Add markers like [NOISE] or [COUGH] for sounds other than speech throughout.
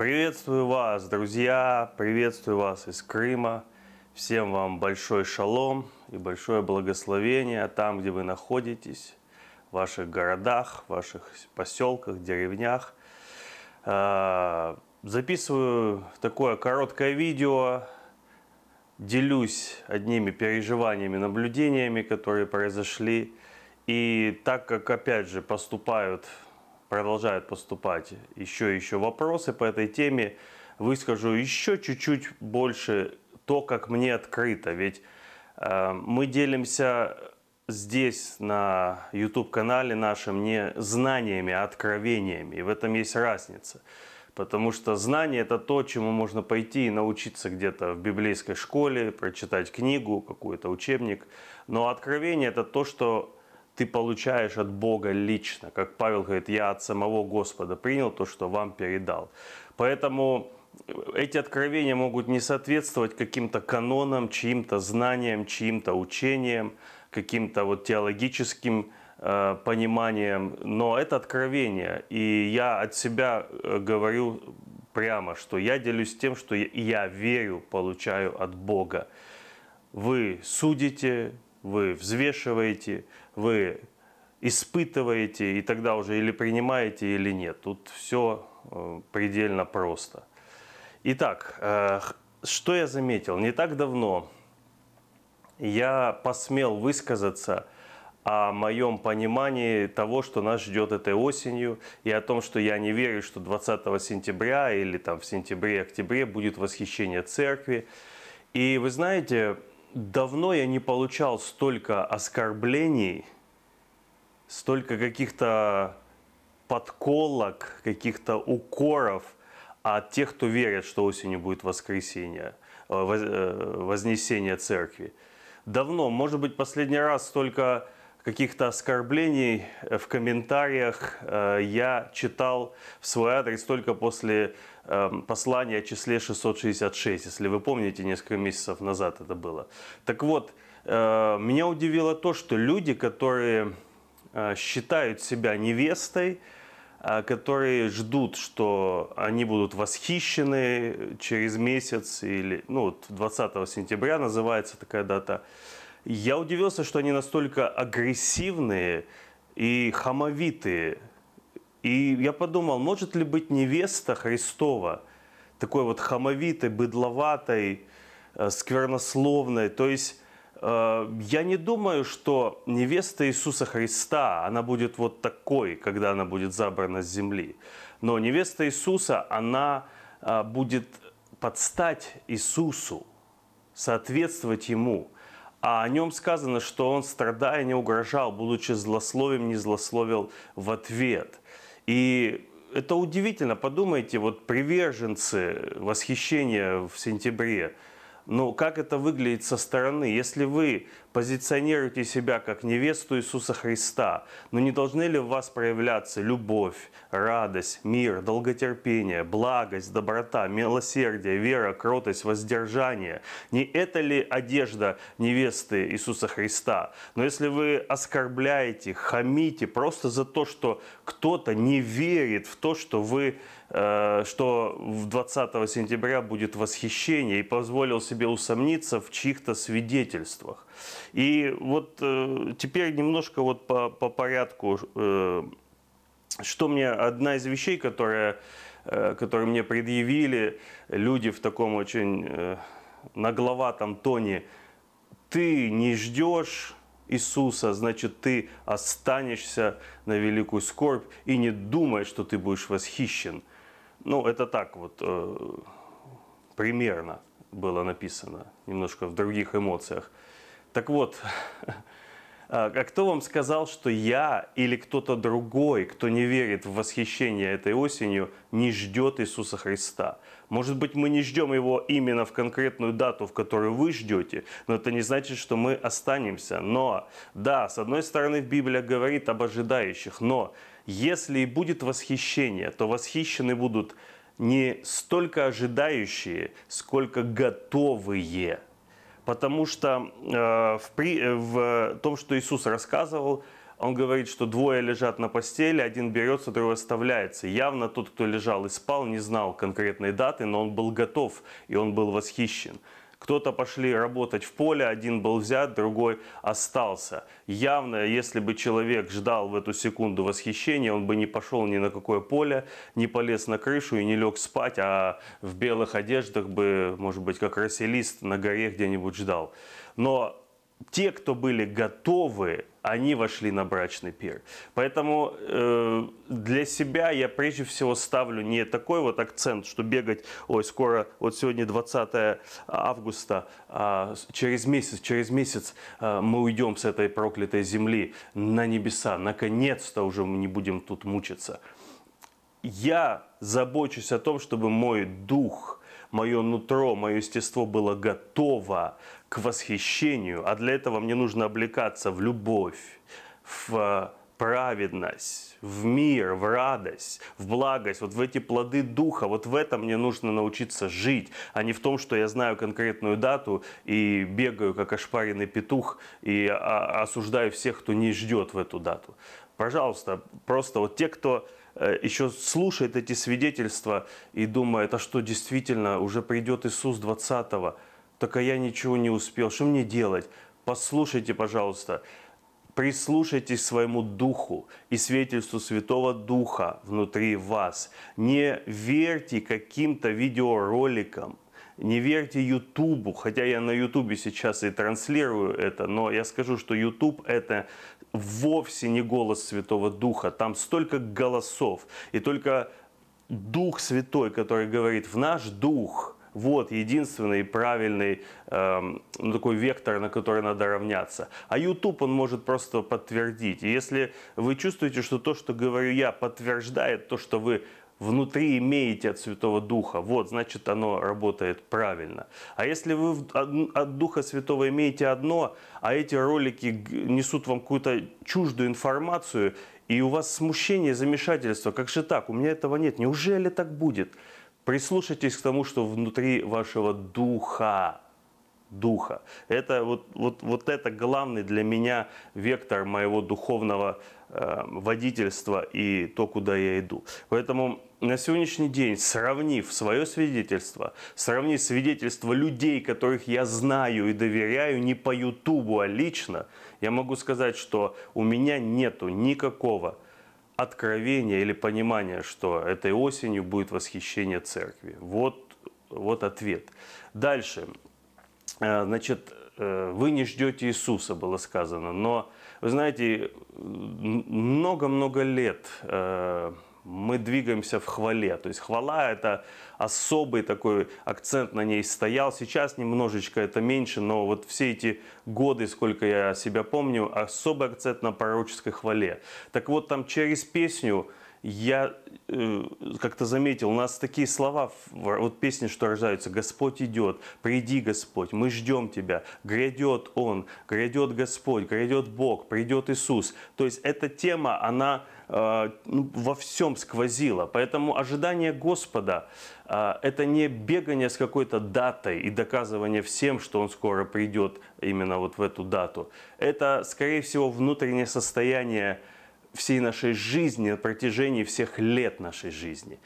Приветствую вас, друзья, приветствую вас из Крыма. Всем вам большой шалом и большое благословение там, где вы находитесь, в ваших городах, в ваших поселках, деревнях. А, записываю такое короткое видео, делюсь одними переживаниями, наблюдениями, которые произошли. И так как, опять же, поступают продолжают поступать еще и еще вопросы по этой теме, выскажу еще чуть-чуть больше то, как мне открыто. Ведь э, мы делимся здесь, на YouTube-канале нашим не знаниями, а откровениями. И в этом есть разница. Потому что знание – это то, чему можно пойти и научиться где-то в библейской школе, прочитать книгу, какой-то учебник. Но откровение – это то, что ты получаешь от Бога лично. Как Павел говорит, я от самого Господа принял то, что вам передал. Поэтому эти откровения могут не соответствовать каким-то канонам, чьим-то знаниям, чьим-то учениям, каким-то вот теологическим э, пониманием, но это откровение. И я от себя э, говорю прямо, что я делюсь тем, что я верю, получаю от Бога. Вы судите, вы взвешиваете, вы испытываете и тогда уже или принимаете, или нет. Тут все э, предельно просто. Итак, э, что я заметил? Не так давно я посмел высказаться о моем понимании того, что нас ждет этой осенью, и о том, что я не верю, что 20 сентября или там в сентябре-октябре будет восхищение церкви. И вы знаете, давно я не получал столько оскорблений, столько каких-то подколок, каких-то укоров от тех, кто верит, что осенью будет воскресенье, э, э, вознесение церкви. Давно, может быть, последний раз столько каких-то оскорблений э, в комментариях э, я читал в свой адрес только после эм, послания о числе 666, если вы помните, несколько месяцев назад это было. Так вот, э, меня удивило то, что люди, которые считают себя невестой, а, которые ждут, что они будут восхищены через месяц или, ну, 20 сентября называется такая дата, я удивился, что они настолько агрессивные и хамовитые. И я подумал, может ли быть невеста Христова такой вот хамовитой, быдловатой, э, сквернословной. То есть э, я не думаю, что невеста Иисуса Христа, она будет вот такой, когда она будет забрана с земли. Но невеста Иисуса, она э, будет подстать Иисусу, соответствовать Ему. А о нем сказано, что он, страдая, не угрожал, будучи злословием, не злословил в ответ. И это удивительно. Подумайте, вот приверженцы восхищения в сентябре – но как это выглядит со стороны? Если вы позиционируете себя как невесту Иисуса Христа, но не должны ли в вас проявляться любовь, радость, мир, долготерпение, благость, доброта, милосердие, вера, кротость, воздержание? Не это ли одежда невесты Иисуса Христа? Но если вы оскорбляете, хамите просто за то, что кто-то не верит в то, что вы Э, что 20 сентября будет восхищение и позволил себе усомниться в чьих-то свидетельствах. И вот э, теперь немножко вот по, по порядку, э, что мне одна из вещей, которая, которую мне предъявили люди в таком очень нагловатом тоне, ты не ждешь Иисуса, значит, ты останешься на великую скорбь и не думай, что ты будешь восхищен – ну, это так вот э, примерно было написано, немножко в других эмоциях. Так вот, [LAUGHS] а, а кто вам сказал, что я или кто-то другой, кто не верит в восхищение этой осенью, не ждет Иисуса Христа? Может быть, мы не ждем его именно в конкретную дату, в которую вы ждете, но это не значит, что мы останемся. Но, да, с одной стороны, Библия говорит об ожидающих, но если и будет восхищение, то восхищены будут не столько ожидающие, сколько готовые. Потому что э, в, при, э, в том, что Иисус рассказывал, он говорит, что двое лежат на постели, один берется, другой оставляется. Явно тот, кто лежал и спал, не знал конкретной даты, но он был готов и он был восхищен кто-то пошли работать в поле, один был взят, другой остался. Явно, если бы человек ждал в эту секунду восхищения, он бы не пошел ни на какое поле, не полез на крышу и не лег спать, а в белых одеждах бы, может быть, как расселист на горе где-нибудь ждал. Но те, кто были готовы они вошли на брачный пир. Поэтому э, для себя я прежде всего ставлю не такой вот акцент, что бегать, ой, скоро, вот сегодня 20 августа, а через месяц, через месяц а, мы уйдем с этой проклятой земли на небеса, наконец-то уже мы не будем тут мучиться. Я забочусь о том, чтобы мой дух – мое нутро, мое естество было готово к восхищению, а для этого мне нужно облекаться в любовь, в э, праведность, в мир, в радость, в благость, вот в эти плоды духа, вот в этом мне нужно научиться жить, а не в том, что я знаю конкретную дату и бегаю, как ошпаренный петух, и а, осуждаю всех, кто не ждет в эту дату. Пожалуйста, просто вот те, кто Э, еще слушает эти свидетельства и думает, а что действительно, уже придет Иисус 20-го, так а я ничего не успел, что мне делать? Послушайте, пожалуйста, прислушайтесь своему духу и свидетельству Святого Духа внутри вас. Не верьте каким-то видеороликам, не верьте Ютубу, хотя я на Ютубе сейчас и транслирую это, но я скажу, что Ютуб это вовсе не голос Святого Духа. Там столько голосов. И только Дух Святой, который говорит в наш Дух, вот единственный правильный э, ну, такой вектор, на который надо равняться. А YouTube он может просто подтвердить. И если вы чувствуете, что то, что говорю я, подтверждает то, что вы внутри имеете от Святого Духа, вот, значит, оно работает правильно. А если вы от Духа Святого имеете одно, а эти ролики несут вам какую-то чуждую информацию, и у вас смущение, замешательство, как же так, у меня этого нет, неужели так будет? Прислушайтесь к тому, что внутри вашего духа духа. Это вот, вот, вот это главный для меня вектор моего духовного э, водительства и то, куда я иду. Поэтому на сегодняшний день, сравнив свое свидетельство, сравнив свидетельство людей, которых я знаю и доверяю не по Ютубу, а лично, я могу сказать, что у меня нету никакого откровения или понимания, что этой осенью будет восхищение церкви. Вот, вот ответ. Дальше. Э, значит, э, вы не ждете Иисуса, было сказано. Но, вы знаете, много-много лет э, мы двигаемся в хвале. То есть хвала – это особый такой акцент на ней стоял. Сейчас немножечко это меньше, но вот все эти годы, сколько я себя помню, особый акцент на пророческой хвале. Так вот, там через песню я э, как-то заметил, у нас такие слова, вот песни, что рождаются, «Господь идет», «Приди, Господь», «Мы ждем Тебя», «Грядет Он», «Грядет Господь», «Грядет Бог», «Придет Иисус». То есть эта тема, она э, ну, во всем сквозила. Поэтому ожидание Господа э, – это не бегание с какой-то датой и доказывание всем, что Он скоро придет именно вот в эту дату. Это, скорее всего, внутреннее состояние, всей нашей жизни, на протяжении всех лет нашей жизни.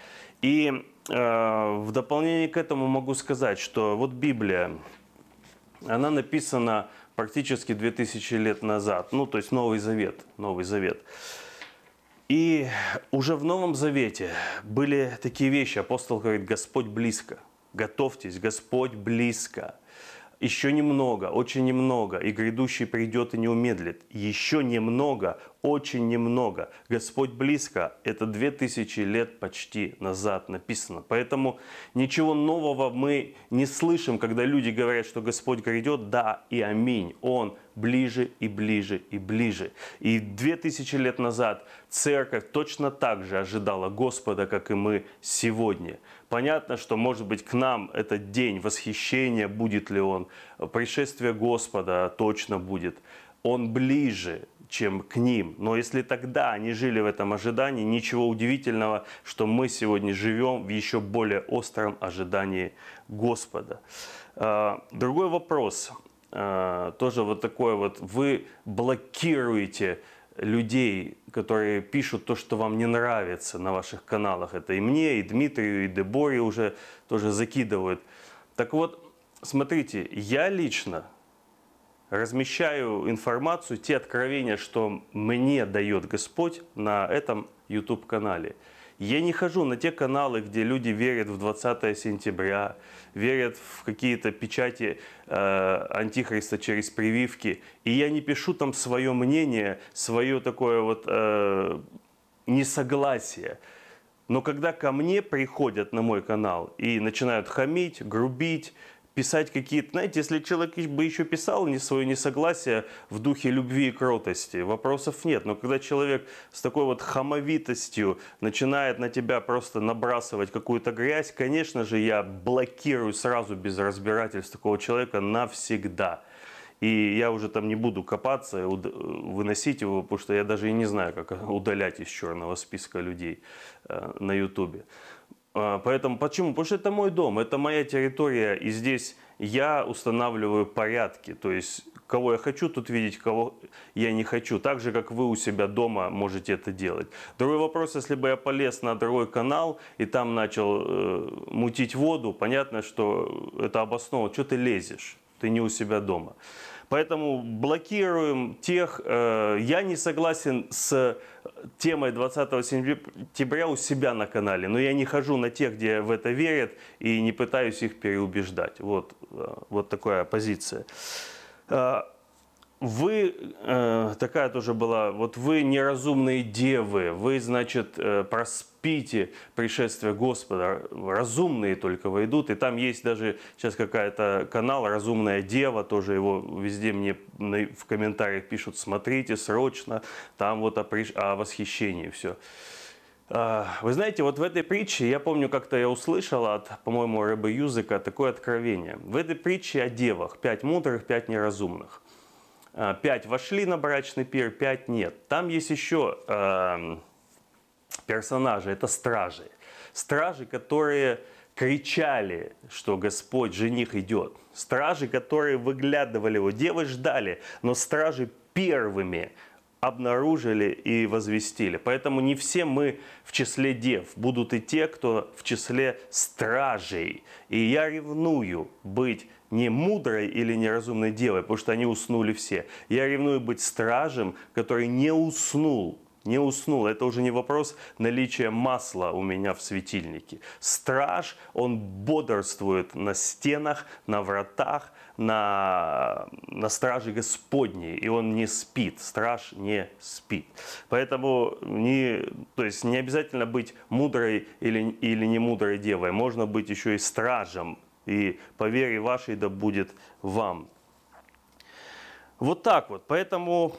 И э, в дополнение к этому могу сказать, что вот Библия, она написана практически 2000 лет назад, ну то есть Новый Завет, Новый Завет. И уже в Новом Завете были такие вещи, апостол говорит, Господь близко, готовьтесь, Господь близко еще немного, очень немного, и грядущий придет и не умедлит. Еще немного, очень немного. Господь близко. Это две тысячи лет почти назад написано. Поэтому ничего нового мы не слышим, когда люди говорят, что Господь грядет. Да и аминь. Он ближе и ближе и ближе. И две тысячи лет назад церковь точно так же ожидала Господа, как и мы сегодня. Понятно, что, может быть, к нам этот день восхищения, будет ли он, пришествие Господа точно будет. Он ближе, чем к ним. Но если тогда они жили в этом ожидании, ничего удивительного, что мы сегодня живем в еще более остром ожидании Господа. А, другой вопрос. Э, тоже вот такое вот, вы блокируете людей, которые пишут то, что вам не нравится на ваших каналах. Это и мне, и Дмитрию, и Деборе уже тоже закидывают. Так вот, смотрите, я лично размещаю информацию, те откровения, что мне дает Господь на этом YouTube-канале. Я не хожу на те каналы, где люди верят в 20 сентября, верят в какие-то печати э, антихриста через прививки. И я не пишу там свое мнение, свое такое вот э, несогласие. Но когда ко мне приходят на мой канал и начинают хамить, грубить, писать какие-то, знаете, если человек бы еще писал не свое несогласие в духе любви и кротости, вопросов нет. Но когда человек с такой вот хамовитостью начинает на тебя просто набрасывать какую-то грязь, конечно же, я блокирую сразу без разбирательств такого человека навсегда. И я уже там не буду копаться, выносить его, потому что я даже и не знаю, как удалять из черного списка людей э, на Ютубе. А, поэтому почему? Потому что это мой дом, это моя территория, и здесь я устанавливаю порядки. То есть, кого я хочу тут видеть, кого я не хочу. Так же, как вы у себя дома можете это делать. Другой вопрос, если бы я полез на другой канал и там начал э, мутить воду, понятно, что это обосновано. Что ты лезешь? Ты не у себя дома. Поэтому блокируем тех. Э, я не согласен с темой 20 сентября у себя на канале, но я не хожу на тех, где в это верят, и не пытаюсь их переубеждать. Вот, э, вот такая позиция. А, вы, э, такая тоже была, вот вы неразумные девы, вы, значит, э, проспите пришествие Господа, разумные только войдут, и там есть даже сейчас какая-то канал «Разумная дева», тоже его везде мне в комментариях пишут, смотрите срочно, там вот о, приш... о восхищении все. А, вы знаете, вот в этой притче, я помню, как-то я услышал от, по-моему, Рэба Юзыка такое откровение. В этой притче о девах. Пять мудрых, пять неразумных. 5 а, вошли на брачный пир, 5 нет. Там есть еще э, персонажи, это стражи. Стражи, которые кричали, что Господь, жених идет. Стражи, которые выглядывали его, девы ждали, но стражи первыми обнаружили и возвестили. Поэтому не все мы в числе дев. Будут и те, кто в числе стражей. И я ревную быть не мудрой или неразумной девой, потому что они уснули все. Я ревную быть стражем, который не уснул, не уснул. Это уже не вопрос наличия масла у меня в светильнике. Страж, он бодрствует на стенах, на вратах, на, на страже Господней, и он не спит, страж не спит. Поэтому не, то есть не обязательно быть мудрой или, или не мудрой девой, можно быть еще и стражем, и по вере вашей да будет вам. Вот так вот. Поэтому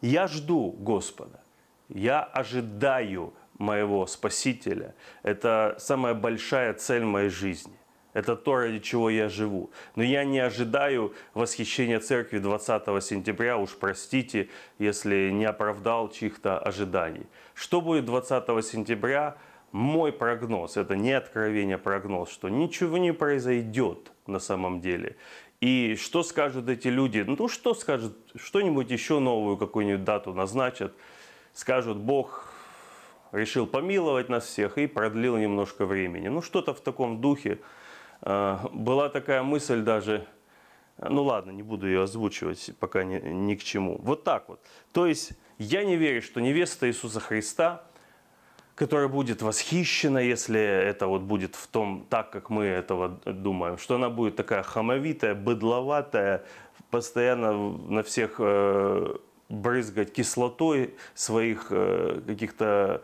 я жду Господа. Я ожидаю моего Спасителя. Это самая большая цель моей жизни. Это то, ради чего я живу. Но я не ожидаю восхищения церкви 20 сентября. Уж простите, если не оправдал чьих-то ожиданий. Что будет 20 сентября – мой прогноз, это не откровение, а прогноз, что ничего не произойдет на самом деле. И что скажут эти люди? Ну, что скажут? Что-нибудь еще новую какую-нибудь дату назначат. Скажут, Бог решил помиловать нас всех и продлил немножко времени. Ну, что-то в таком духе. А, была такая мысль даже, ну ладно, не буду ее озвучивать пока ни, ни к чему. Вот так вот. То есть я не верю, что невеста Иисуса Христа – которая будет восхищена, если это вот будет в том, так как мы этого думаем, что она будет такая хамовитая, быдловатая, постоянно на всех э, брызгать кислотой своих э, каких-то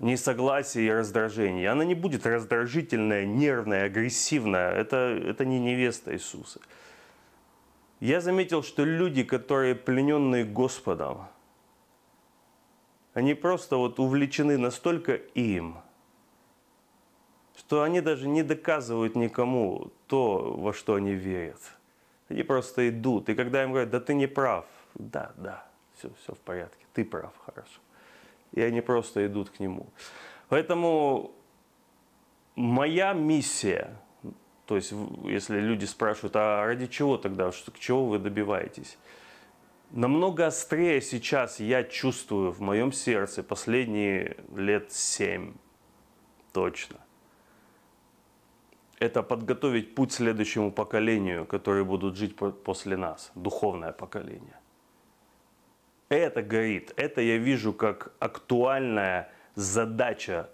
несогласий и раздражений. Она не будет раздражительная, нервная, агрессивная. Это, это не невеста Иисуса. Я заметил, что люди, которые плененные Господом, они просто вот увлечены настолько им, что они даже не доказывают никому то, во что они верят. Они просто идут. И когда им говорят, да ты не прав, да, да, все, все в порядке, ты прав, хорошо. И они просто идут к нему. Поэтому моя миссия, то есть если люди спрашивают, а ради чего тогда, что, к чего вы добиваетесь? намного острее сейчас я чувствую в моем сердце последние лет семь. Точно. Это подготовить путь следующему поколению, которые будут жить после нас, духовное поколение. Это горит, это я вижу как актуальная задача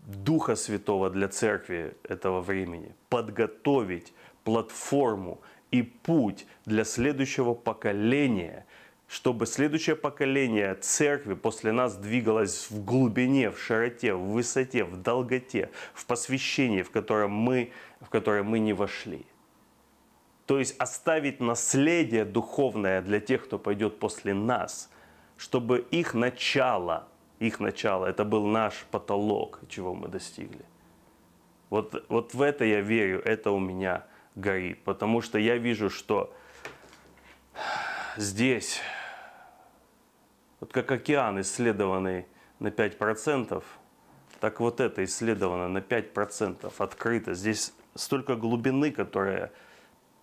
Духа Святого для Церкви этого времени. Подготовить платформу, и путь для следующего поколения, чтобы следующее поколение церкви после нас двигалось в глубине, в широте, в высоте, в долготе, в посвящении, в котором мы, в которое мы не вошли. То есть оставить наследие духовное для тех, кто пойдет после нас, чтобы их начало, их начало, это был наш потолок, чего мы достигли. Вот, вот в это я верю, это у меня – горит. Потому что я вижу, что здесь, вот как океан, исследованный на 5%, так вот это исследовано на 5%, открыто. Здесь столько глубины, которая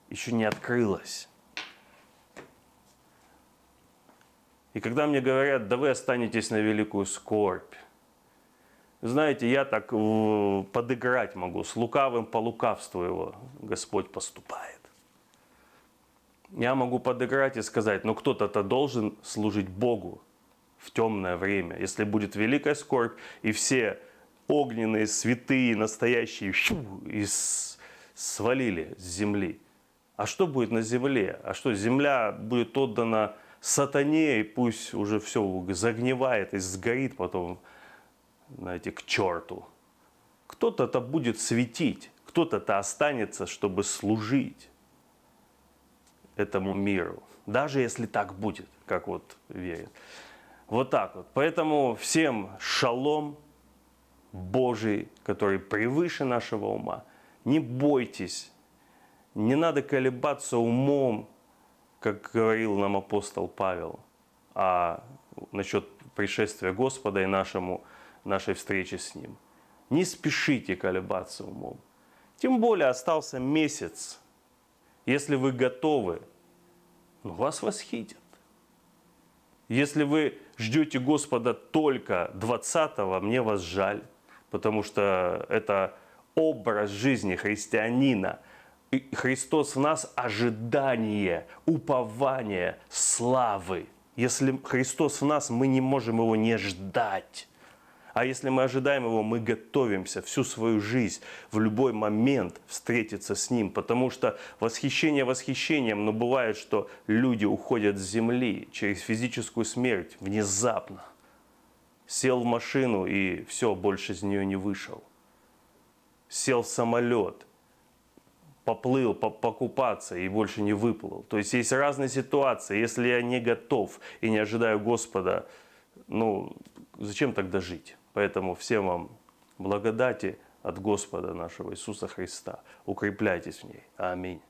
еще не открылась. И когда мне говорят, да вы останетесь на великую скорбь, знаете, я так подыграть могу, с лукавым по лукавству его Господь поступает. Я могу подыграть и сказать, но кто-то-то должен служить Богу в темное время. Если будет великая скорбь, и все огненные, святые, настоящие щу, и свалили с земли. А что будет на земле? А что, земля будет отдана сатане, и пусть уже все загнивает и сгорит потом знаете, к черту. Кто-то-то будет светить, кто-то-то останется, чтобы служить этому миру. Даже если так будет, как вот верит. Вот так вот. Поэтому всем шалом Божий, который превыше нашего ума. Не бойтесь, не надо колебаться умом, как говорил нам апостол Павел, а насчет пришествия Господа и нашему нашей встречи с Ним. Не спешите колебаться умом. Тем более остался месяц. Если вы готовы, ну, вас восхитят. Если вы ждете Господа только 20-го, мне вас жаль, потому что это образ жизни христианина. И Христос в нас ожидание, упование, славы. Если Христос в нас, мы не можем его не ждать. А если мы ожидаем его, мы готовимся всю свою жизнь в любой момент встретиться с ним, потому что восхищение восхищением, но бывает, что люди уходят с земли через физическую смерть внезапно. Сел в машину и все, больше из нее не вышел. Сел в самолет, поплыл по покупаться и больше не выплыл. То есть есть разные ситуации. Если я не готов и не ожидаю Господа, ну зачем тогда жить? Поэтому всем вам благодати от Господа нашего Иисуса Христа. Укрепляйтесь в ней. Аминь.